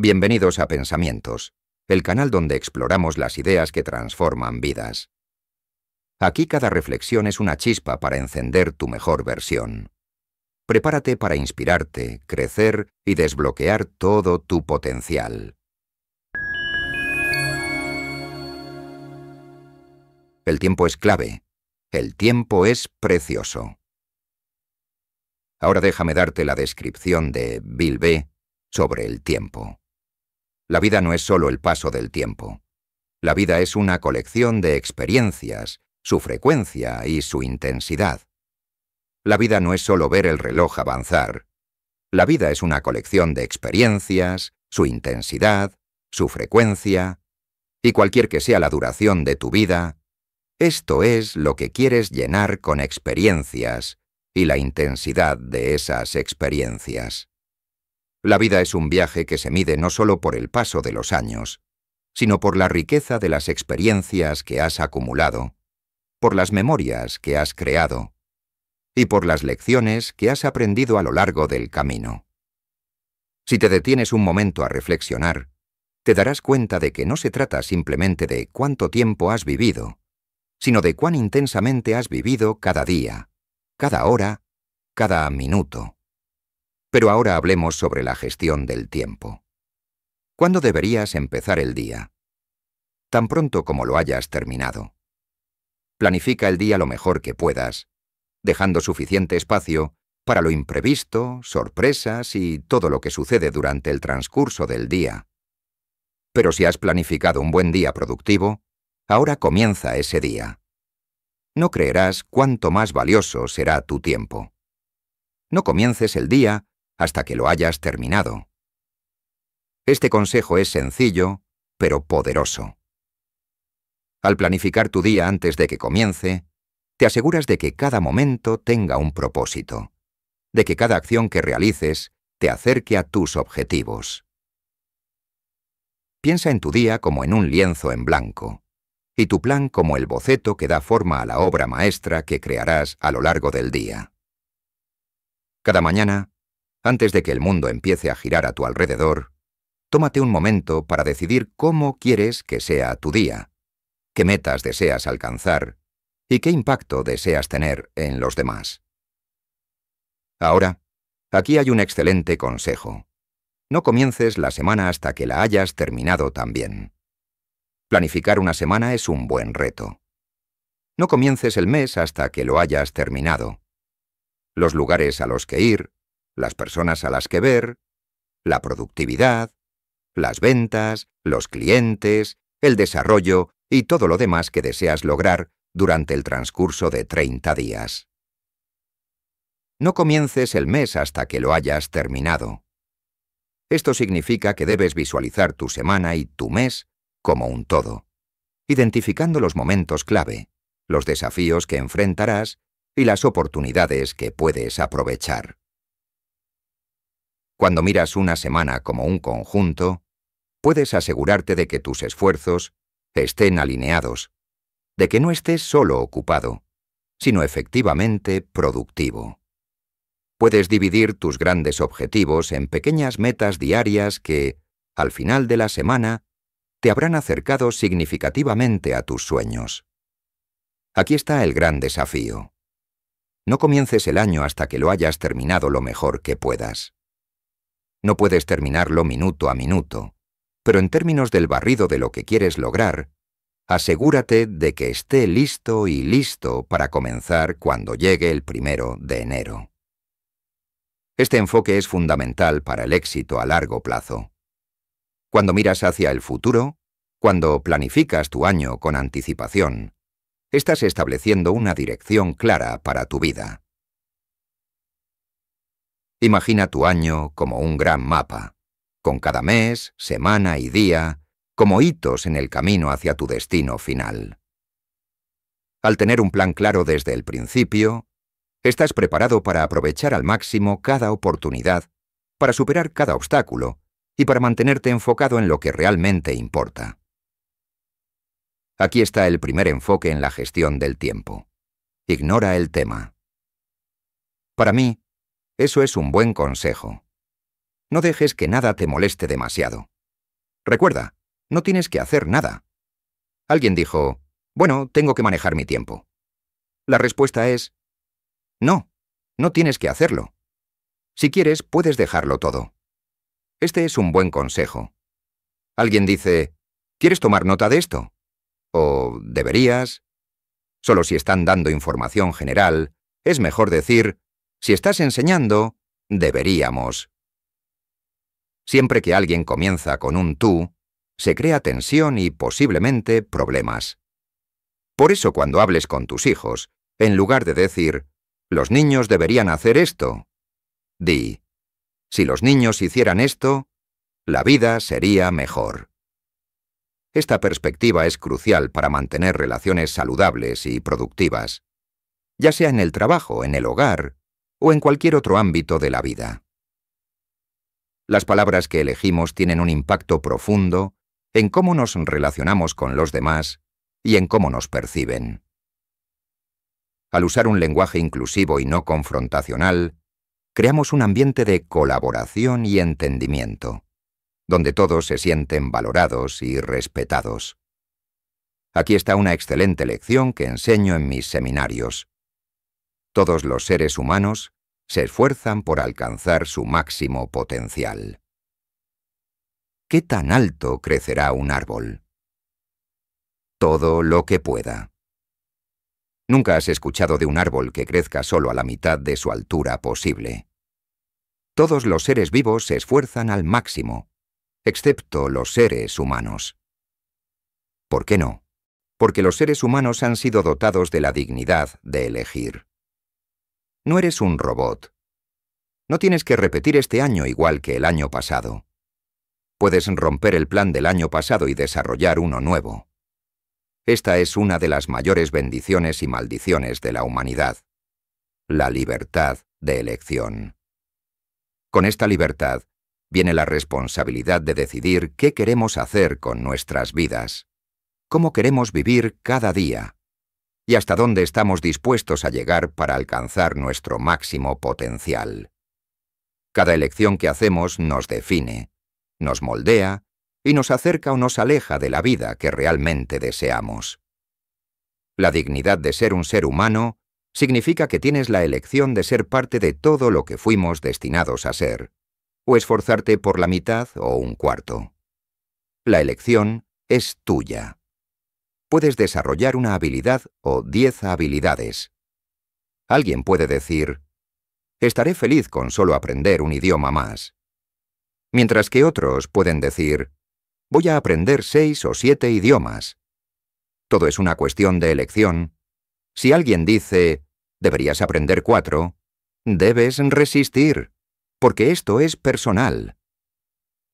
Bienvenidos a Pensamientos, el canal donde exploramos las ideas que transforman vidas. Aquí cada reflexión es una chispa para encender tu mejor versión. Prepárate para inspirarte, crecer y desbloquear todo tu potencial. El tiempo es clave. El tiempo es precioso. Ahora déjame darte la descripción de Bill B sobre el tiempo. La vida no es solo el paso del tiempo. La vida es una colección de experiencias, su frecuencia y su intensidad. La vida no es solo ver el reloj avanzar. La vida es una colección de experiencias, su intensidad, su frecuencia, y cualquier que sea la duración de tu vida, esto es lo que quieres llenar con experiencias y la intensidad de esas experiencias. La vida es un viaje que se mide no solo por el paso de los años, sino por la riqueza de las experiencias que has acumulado, por las memorias que has creado y por las lecciones que has aprendido a lo largo del camino. Si te detienes un momento a reflexionar, te darás cuenta de que no se trata simplemente de cuánto tiempo has vivido, sino de cuán intensamente has vivido cada día, cada hora, cada minuto. Pero ahora hablemos sobre la gestión del tiempo. ¿Cuándo deberías empezar el día? Tan pronto como lo hayas terminado. Planifica el día lo mejor que puedas, dejando suficiente espacio para lo imprevisto, sorpresas y todo lo que sucede durante el transcurso del día. Pero si has planificado un buen día productivo, ahora comienza ese día. No creerás cuánto más valioso será tu tiempo. No comiences el día hasta que lo hayas terminado. Este consejo es sencillo, pero poderoso. Al planificar tu día antes de que comience, te aseguras de que cada momento tenga un propósito, de que cada acción que realices te acerque a tus objetivos. Piensa en tu día como en un lienzo en blanco, y tu plan como el boceto que da forma a la obra maestra que crearás a lo largo del día. Cada mañana, antes de que el mundo empiece a girar a tu alrededor, tómate un momento para decidir cómo quieres que sea tu día, qué metas deseas alcanzar y qué impacto deseas tener en los demás. Ahora, aquí hay un excelente consejo. No comiences la semana hasta que la hayas terminado también. Planificar una semana es un buen reto. No comiences el mes hasta que lo hayas terminado. Los lugares a los que ir, las personas a las que ver, la productividad, las ventas, los clientes, el desarrollo y todo lo demás que deseas lograr durante el transcurso de 30 días. No comiences el mes hasta que lo hayas terminado. Esto significa que debes visualizar tu semana y tu mes como un todo, identificando los momentos clave, los desafíos que enfrentarás y las oportunidades que puedes aprovechar. Cuando miras una semana como un conjunto, puedes asegurarte de que tus esfuerzos estén alineados, de que no estés solo ocupado, sino efectivamente productivo. Puedes dividir tus grandes objetivos en pequeñas metas diarias que, al final de la semana, te habrán acercado significativamente a tus sueños. Aquí está el gran desafío. No comiences el año hasta que lo hayas terminado lo mejor que puedas. No puedes terminarlo minuto a minuto, pero en términos del barrido de lo que quieres lograr, asegúrate de que esté listo y listo para comenzar cuando llegue el primero de enero. Este enfoque es fundamental para el éxito a largo plazo. Cuando miras hacia el futuro, cuando planificas tu año con anticipación, estás estableciendo una dirección clara para tu vida. Imagina tu año como un gran mapa, con cada mes, semana y día, como hitos en el camino hacia tu destino final. Al tener un plan claro desde el principio, estás preparado para aprovechar al máximo cada oportunidad, para superar cada obstáculo y para mantenerte enfocado en lo que realmente importa. Aquí está el primer enfoque en la gestión del tiempo. Ignora el tema. Para mí, eso es un buen consejo. No dejes que nada te moleste demasiado. Recuerda, no tienes que hacer nada. Alguien dijo, bueno, tengo que manejar mi tiempo. La respuesta es, no, no tienes que hacerlo. Si quieres, puedes dejarlo todo. Este es un buen consejo. Alguien dice, ¿quieres tomar nota de esto? O deberías. Solo si están dando información general, es mejor decir, si estás enseñando, deberíamos. Siempre que alguien comienza con un tú, se crea tensión y posiblemente problemas. Por eso cuando hables con tus hijos, en lugar de decir, los niños deberían hacer esto, di, si los niños hicieran esto, la vida sería mejor. Esta perspectiva es crucial para mantener relaciones saludables y productivas, ya sea en el trabajo, en el hogar o en cualquier otro ámbito de la vida. Las palabras que elegimos tienen un impacto profundo en cómo nos relacionamos con los demás y en cómo nos perciben. Al usar un lenguaje inclusivo y no confrontacional, creamos un ambiente de colaboración y entendimiento, donde todos se sienten valorados y respetados. Aquí está una excelente lección que enseño en mis seminarios. Todos los seres humanos se esfuerzan por alcanzar su máximo potencial. ¿Qué tan alto crecerá un árbol? Todo lo que pueda. Nunca has escuchado de un árbol que crezca solo a la mitad de su altura posible. Todos los seres vivos se esfuerzan al máximo, excepto los seres humanos. ¿Por qué no? Porque los seres humanos han sido dotados de la dignidad de elegir. No eres un robot. No tienes que repetir este año igual que el año pasado. Puedes romper el plan del año pasado y desarrollar uno nuevo. Esta es una de las mayores bendiciones y maldiciones de la humanidad. La libertad de elección. Con esta libertad viene la responsabilidad de decidir qué queremos hacer con nuestras vidas, cómo queremos vivir cada día y hasta dónde estamos dispuestos a llegar para alcanzar nuestro máximo potencial. Cada elección que hacemos nos define, nos moldea y nos acerca o nos aleja de la vida que realmente deseamos. La dignidad de ser un ser humano significa que tienes la elección de ser parte de todo lo que fuimos destinados a ser, o esforzarte por la mitad o un cuarto. La elección es tuya puedes desarrollar una habilidad o diez habilidades. Alguien puede decir, estaré feliz con solo aprender un idioma más. Mientras que otros pueden decir, voy a aprender seis o siete idiomas. Todo es una cuestión de elección. Si alguien dice, deberías aprender cuatro, debes resistir, porque esto es personal.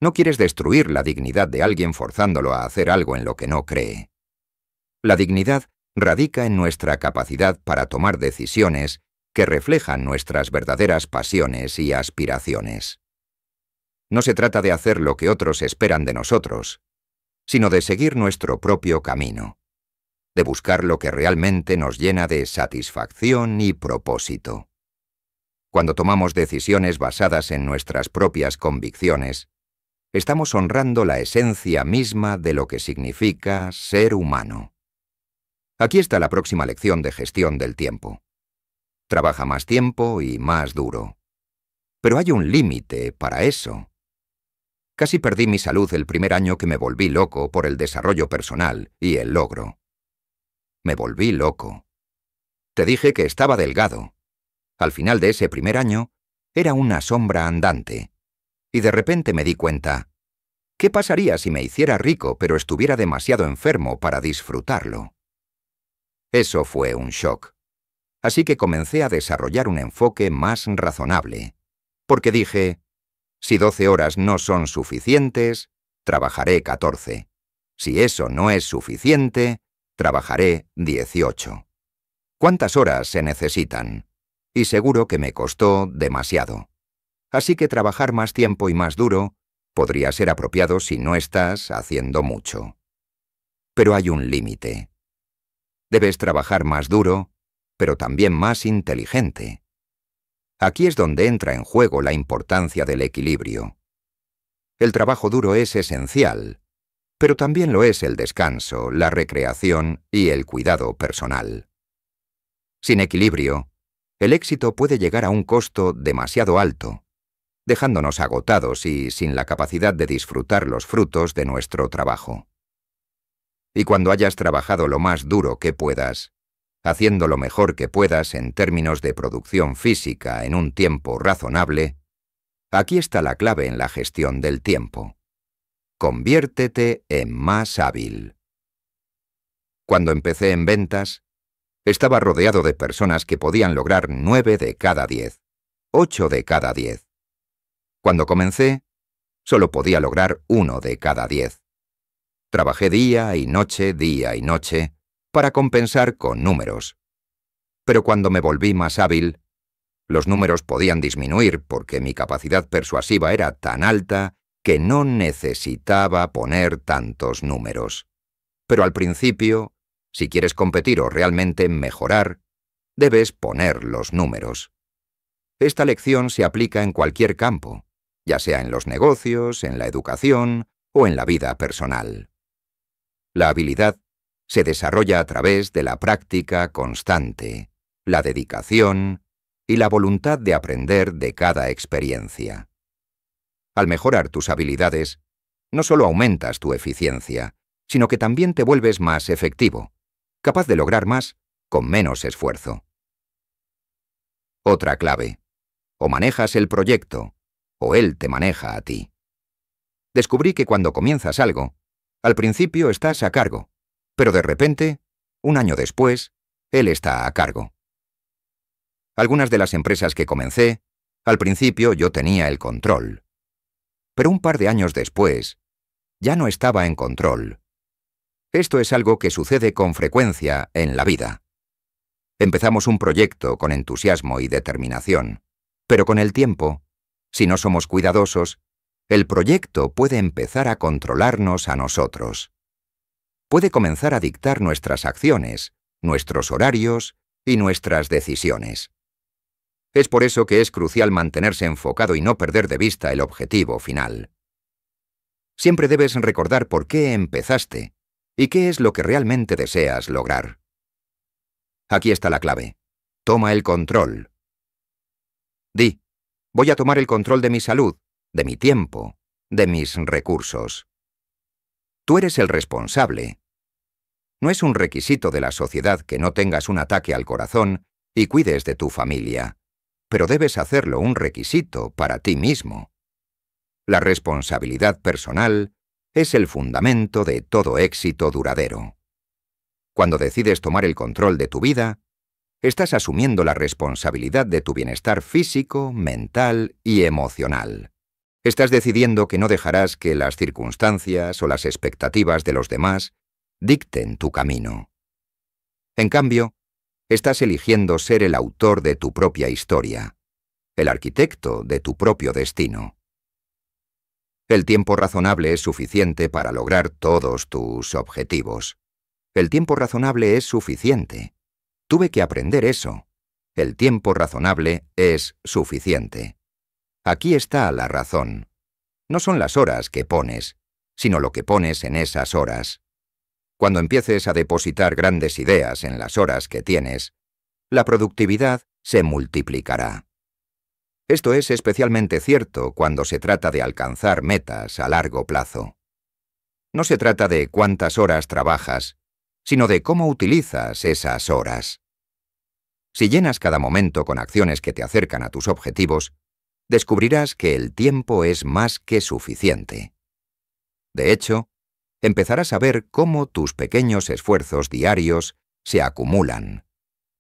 No quieres destruir la dignidad de alguien forzándolo a hacer algo en lo que no cree. La dignidad radica en nuestra capacidad para tomar decisiones que reflejan nuestras verdaderas pasiones y aspiraciones. No se trata de hacer lo que otros esperan de nosotros, sino de seguir nuestro propio camino, de buscar lo que realmente nos llena de satisfacción y propósito. Cuando tomamos decisiones basadas en nuestras propias convicciones, estamos honrando la esencia misma de lo que significa ser humano. Aquí está la próxima lección de gestión del tiempo. Trabaja más tiempo y más duro. Pero hay un límite para eso. Casi perdí mi salud el primer año que me volví loco por el desarrollo personal y el logro. Me volví loco. Te dije que estaba delgado. Al final de ese primer año, era una sombra andante. Y de repente me di cuenta, ¿qué pasaría si me hiciera rico pero estuviera demasiado enfermo para disfrutarlo? Eso fue un shock. Así que comencé a desarrollar un enfoque más razonable, porque dije, si 12 horas no son suficientes, trabajaré 14. Si eso no es suficiente, trabajaré 18. ¿Cuántas horas se necesitan? Y seguro que me costó demasiado. Así que trabajar más tiempo y más duro podría ser apropiado si no estás haciendo mucho. Pero hay un límite. Debes trabajar más duro, pero también más inteligente. Aquí es donde entra en juego la importancia del equilibrio. El trabajo duro es esencial, pero también lo es el descanso, la recreación y el cuidado personal. Sin equilibrio, el éxito puede llegar a un costo demasiado alto, dejándonos agotados y sin la capacidad de disfrutar los frutos de nuestro trabajo y cuando hayas trabajado lo más duro que puedas, haciendo lo mejor que puedas en términos de producción física en un tiempo razonable, aquí está la clave en la gestión del tiempo. Conviértete en más hábil. Cuando empecé en ventas, estaba rodeado de personas que podían lograr nueve de cada 10, ocho de cada 10. Cuando comencé, solo podía lograr uno de cada diez. Trabajé día y noche, día y noche, para compensar con números. Pero cuando me volví más hábil, los números podían disminuir porque mi capacidad persuasiva era tan alta que no necesitaba poner tantos números. Pero al principio, si quieres competir o realmente mejorar, debes poner los números. Esta lección se aplica en cualquier campo, ya sea en los negocios, en la educación o en la vida personal. La habilidad se desarrolla a través de la práctica constante, la dedicación y la voluntad de aprender de cada experiencia. Al mejorar tus habilidades, no solo aumentas tu eficiencia, sino que también te vuelves más efectivo, capaz de lograr más con menos esfuerzo. Otra clave. O manejas el proyecto, o él te maneja a ti. Descubrí que cuando comienzas algo, al principio estás a cargo, pero de repente, un año después, él está a cargo. Algunas de las empresas que comencé, al principio yo tenía el control. Pero un par de años después, ya no estaba en control. Esto es algo que sucede con frecuencia en la vida. Empezamos un proyecto con entusiasmo y determinación, pero con el tiempo, si no somos cuidadosos, el proyecto puede empezar a controlarnos a nosotros. Puede comenzar a dictar nuestras acciones, nuestros horarios y nuestras decisiones. Es por eso que es crucial mantenerse enfocado y no perder de vista el objetivo final. Siempre debes recordar por qué empezaste y qué es lo que realmente deseas lograr. Aquí está la clave. Toma el control. Di, voy a tomar el control de mi salud, de mi tiempo, de mis recursos. Tú eres el responsable. No es un requisito de la sociedad que no tengas un ataque al corazón y cuides de tu familia, pero debes hacerlo un requisito para ti mismo. La responsabilidad personal es el fundamento de todo éxito duradero. Cuando decides tomar el control de tu vida, estás asumiendo la responsabilidad de tu bienestar físico, mental y emocional. Estás decidiendo que no dejarás que las circunstancias o las expectativas de los demás dicten tu camino. En cambio, estás eligiendo ser el autor de tu propia historia, el arquitecto de tu propio destino. El tiempo razonable es suficiente para lograr todos tus objetivos. El tiempo razonable es suficiente. Tuve que aprender eso. El tiempo razonable es suficiente. Aquí está la razón. No son las horas que pones, sino lo que pones en esas horas. Cuando empieces a depositar grandes ideas en las horas que tienes, la productividad se multiplicará. Esto es especialmente cierto cuando se trata de alcanzar metas a largo plazo. No se trata de cuántas horas trabajas, sino de cómo utilizas esas horas. Si llenas cada momento con acciones que te acercan a tus objetivos, descubrirás que el tiempo es más que suficiente. De hecho, empezarás a ver cómo tus pequeños esfuerzos diarios se acumulan,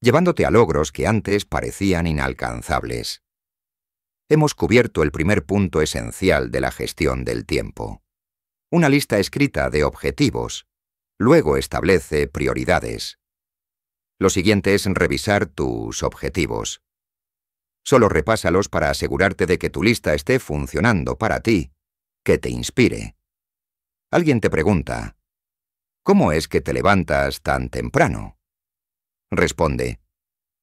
llevándote a logros que antes parecían inalcanzables. Hemos cubierto el primer punto esencial de la gestión del tiempo. Una lista escrita de objetivos. Luego establece prioridades. Lo siguiente es revisar tus objetivos. Solo repásalos para asegurarte de que tu lista esté funcionando para ti, que te inspire. Alguien te pregunta, ¿Cómo es que te levantas tan temprano? Responde,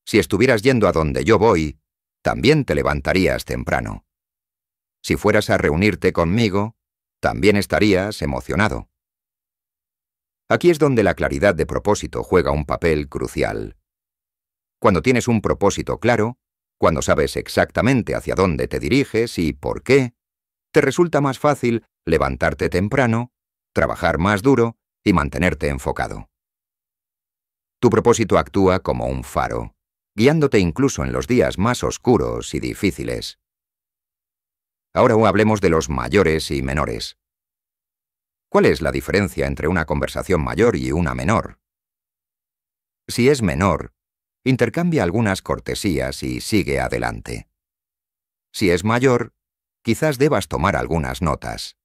si estuvieras yendo a donde yo voy, también te levantarías temprano. Si fueras a reunirte conmigo, también estarías emocionado. Aquí es donde la claridad de propósito juega un papel crucial. Cuando tienes un propósito claro, cuando sabes exactamente hacia dónde te diriges y por qué, te resulta más fácil levantarte temprano, trabajar más duro y mantenerte enfocado. Tu propósito actúa como un faro, guiándote incluso en los días más oscuros y difíciles. Ahora hablemos de los mayores y menores. ¿Cuál es la diferencia entre una conversación mayor y una menor? Si es menor, intercambia algunas cortesías y sigue adelante. Si es mayor, quizás debas tomar algunas notas.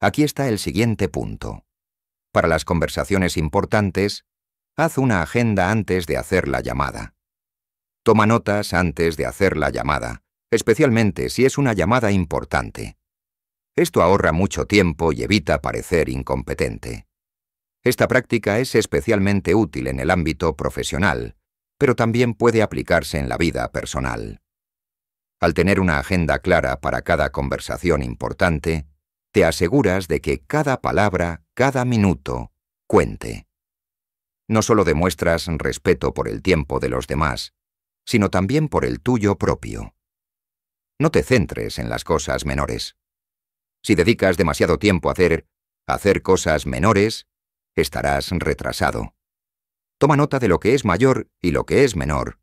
Aquí está el siguiente punto. Para las conversaciones importantes, haz una agenda antes de hacer la llamada. Toma notas antes de hacer la llamada, especialmente si es una llamada importante. Esto ahorra mucho tiempo y evita parecer incompetente. Esta práctica es especialmente útil en el ámbito profesional, pero también puede aplicarse en la vida personal. Al tener una agenda clara para cada conversación importante, te aseguras de que cada palabra, cada minuto, cuente. No solo demuestras respeto por el tiempo de los demás, sino también por el tuyo propio. No te centres en las cosas menores. Si dedicas demasiado tiempo a hacer, hacer cosas menores, estarás retrasado. Toma nota de lo que es mayor y lo que es menor,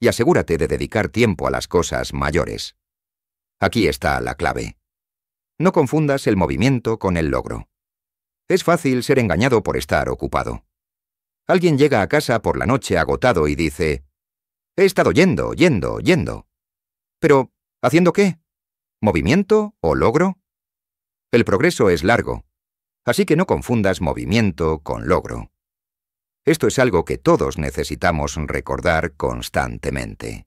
y asegúrate de dedicar tiempo a las cosas mayores. Aquí está la clave. No confundas el movimiento con el logro. Es fácil ser engañado por estar ocupado. Alguien llega a casa por la noche agotado y dice, He estado yendo, yendo, yendo. Pero, ¿haciendo qué? ¿Movimiento o logro? El progreso es largo, así que no confundas movimiento con logro. Esto es algo que todos necesitamos recordar constantemente.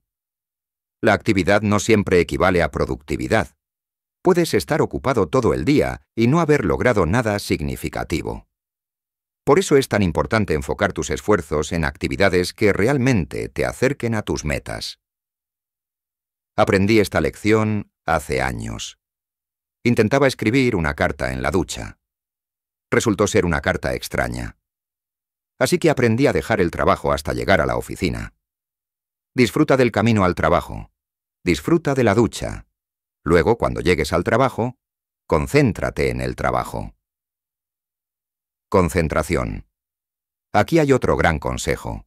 La actividad no siempre equivale a productividad. Puedes estar ocupado todo el día y no haber logrado nada significativo. Por eso es tan importante enfocar tus esfuerzos en actividades que realmente te acerquen a tus metas. Aprendí esta lección hace años. Intentaba escribir una carta en la ducha. Resultó ser una carta extraña así que aprendí a dejar el trabajo hasta llegar a la oficina. Disfruta del camino al trabajo. Disfruta de la ducha. Luego, cuando llegues al trabajo, concéntrate en el trabajo. Concentración. Aquí hay otro gran consejo.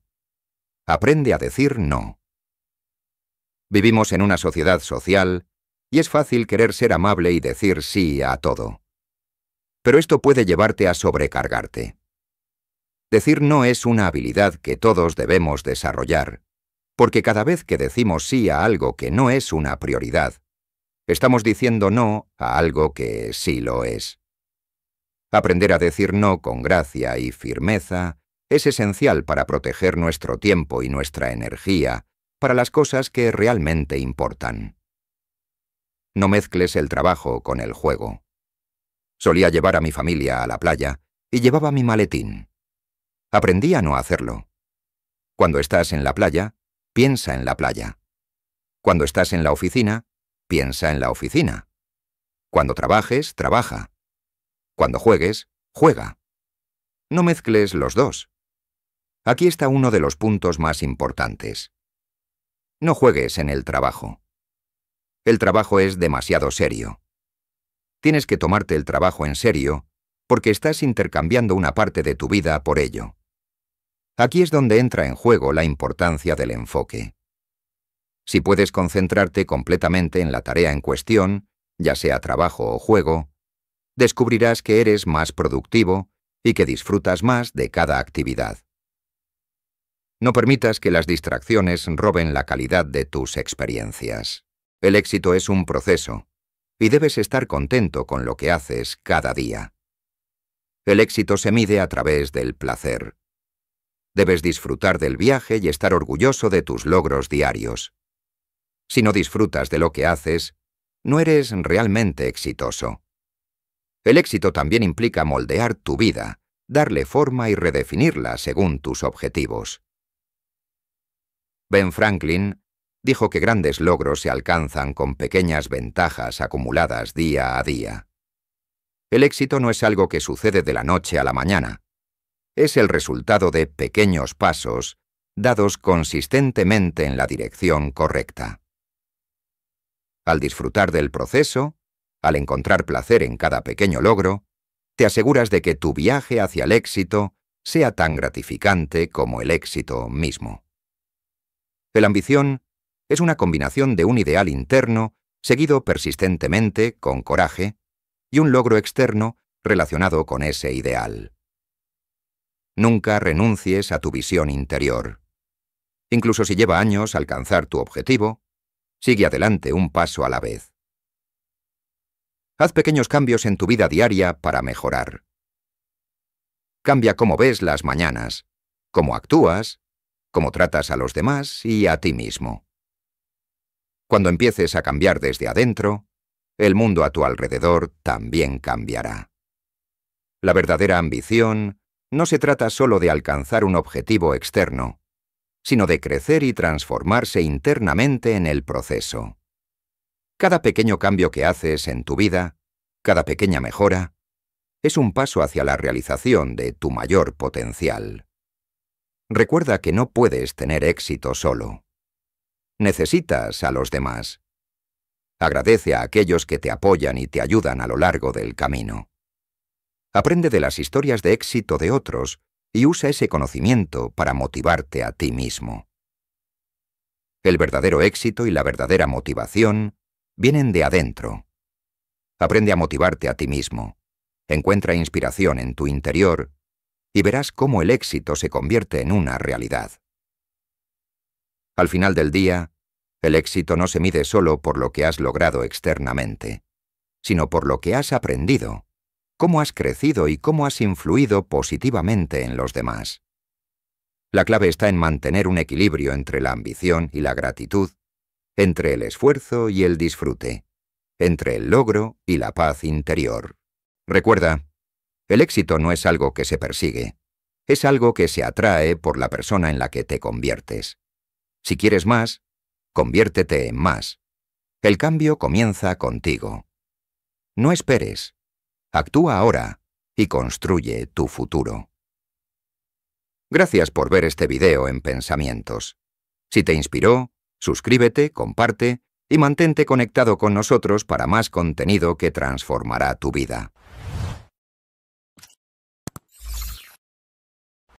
Aprende a decir no. Vivimos en una sociedad social y es fácil querer ser amable y decir sí a todo. Pero esto puede llevarte a sobrecargarte. Decir no es una habilidad que todos debemos desarrollar, porque cada vez que decimos sí a algo que no es una prioridad, estamos diciendo no a algo que sí lo es. Aprender a decir no con gracia y firmeza es esencial para proteger nuestro tiempo y nuestra energía para las cosas que realmente importan. No mezcles el trabajo con el juego. Solía llevar a mi familia a la playa y llevaba mi maletín. Aprendí a no hacerlo. Cuando estás en la playa, piensa en la playa. Cuando estás en la oficina, piensa en la oficina. Cuando trabajes, trabaja. Cuando juegues, juega. No mezcles los dos. Aquí está uno de los puntos más importantes. No juegues en el trabajo. El trabajo es demasiado serio. Tienes que tomarte el trabajo en serio porque estás intercambiando una parte de tu vida por ello. Aquí es donde entra en juego la importancia del enfoque. Si puedes concentrarte completamente en la tarea en cuestión, ya sea trabajo o juego, descubrirás que eres más productivo y que disfrutas más de cada actividad. No permitas que las distracciones roben la calidad de tus experiencias. El éxito es un proceso, y debes estar contento con lo que haces cada día. El éxito se mide a través del placer. Debes disfrutar del viaje y estar orgulloso de tus logros diarios. Si no disfrutas de lo que haces, no eres realmente exitoso. El éxito también implica moldear tu vida, darle forma y redefinirla según tus objetivos. Ben Franklin dijo que grandes logros se alcanzan con pequeñas ventajas acumuladas día a día. El éxito no es algo que sucede de la noche a la mañana, es el resultado de pequeños pasos dados consistentemente en la dirección correcta. Al disfrutar del proceso, al encontrar placer en cada pequeño logro, te aseguras de que tu viaje hacia el éxito sea tan gratificante como el éxito mismo. El ambición es una combinación de un ideal interno seguido persistentemente con coraje y un logro externo relacionado con ese ideal. Nunca renuncies a tu visión interior. Incluso si lleva años alcanzar tu objetivo, sigue adelante un paso a la vez. Haz pequeños cambios en tu vida diaria para mejorar. Cambia cómo ves las mañanas, cómo actúas, cómo tratas a los demás y a ti mismo. Cuando empieces a cambiar desde adentro, el mundo a tu alrededor también cambiará. La verdadera ambición no se trata solo de alcanzar un objetivo externo, sino de crecer y transformarse internamente en el proceso. Cada pequeño cambio que haces en tu vida, cada pequeña mejora, es un paso hacia la realización de tu mayor potencial. Recuerda que no puedes tener éxito solo. Necesitas a los demás. Agradece a aquellos que te apoyan y te ayudan a lo largo del camino aprende de las historias de éxito de otros y usa ese conocimiento para motivarte a ti mismo. El verdadero éxito y la verdadera motivación vienen de adentro. Aprende a motivarte a ti mismo, encuentra inspiración en tu interior y verás cómo el éxito se convierte en una realidad. Al final del día, el éxito no se mide solo por lo que has logrado externamente, sino por lo que has aprendido cómo has crecido y cómo has influido positivamente en los demás. La clave está en mantener un equilibrio entre la ambición y la gratitud, entre el esfuerzo y el disfrute, entre el logro y la paz interior. Recuerda, el éxito no es algo que se persigue, es algo que se atrae por la persona en la que te conviertes. Si quieres más, conviértete en más. El cambio comienza contigo. No esperes, Actúa ahora y construye tu futuro. Gracias por ver este video en Pensamientos. Si te inspiró, suscríbete, comparte y mantente conectado con nosotros para más contenido que transformará tu vida.